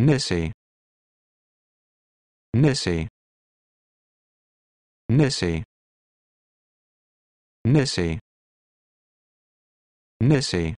Nissy. Nissy. Nissy. Nissy. Nissy.